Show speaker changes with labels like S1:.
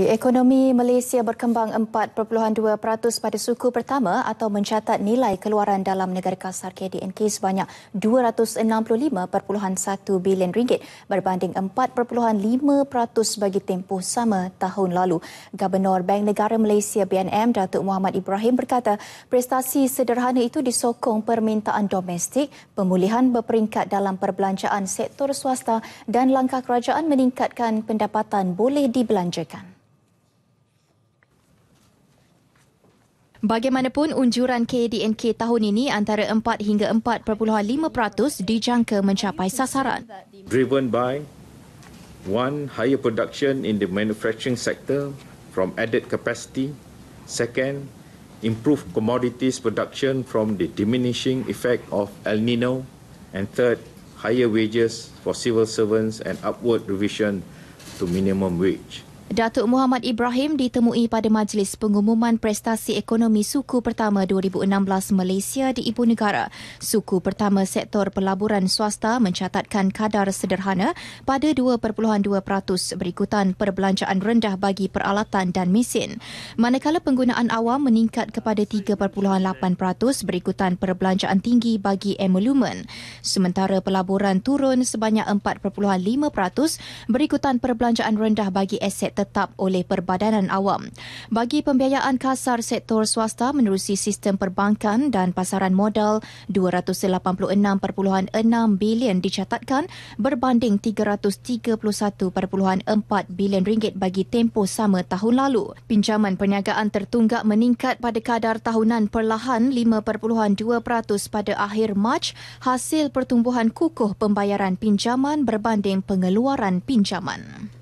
S1: Ekonomi Malaysia berkembang 4.2% pada suku pertama atau mencatat nilai keluaran dalam negara kasar KDNK sebanyak 265.1 bilion ringgit berbanding 4.5% bagi tempoh sama tahun lalu. Gubernur Bank Negara Malaysia BNM Datuk Muhammad Ibrahim berkata, prestasi sederhana itu disokong permintaan domestik, pemulihan berperingkat dalam perbelanjaan sektor swasta dan langkah kerajaan meningkatkan pendapatan boleh dibelanjakan. Bagaimanapun, unjuran KDNK tahun ini antara 4 hingga 4.5% dijangka mencapai sasaran.
S2: Driven by one higher production in the manufacturing sector from added capacity, second improved commodities production from the diminishing effect of El Nino, and third higher wages for civil servants and upward revision to minimum wage.
S1: Datuk Muhammad Ibrahim ditemui pada Majlis Pengumuman Prestasi Ekonomi Suku Pertama 2016 Malaysia di Ibu Negara. Suku Pertama Sektor Pelaburan Swasta mencatatkan kadar sederhana pada 2.2% berikutan perbelanjaan rendah bagi peralatan dan mesin. Manakala penggunaan awam meningkat kepada 3.8% berikutan perbelanjaan tinggi bagi emolumen. Sementara pelaburan turun sebanyak 4.5% berikutan perbelanjaan rendah bagi aset tetap oleh perbadanan awam. Bagi pembiayaan kasar sektor swasta menerusi sistem perbankan dan pasaran modal, 286.6 bilion dicatatkan berbanding 331.4 bilion ringgit bagi tempoh sama tahun lalu. Pinjaman perniagaan tertunggak meningkat pada kadar tahunan perlahan 5.2% pada akhir Mac hasil pertumbuhan kukuh pembayaran pinjaman berbanding pengeluaran pinjaman.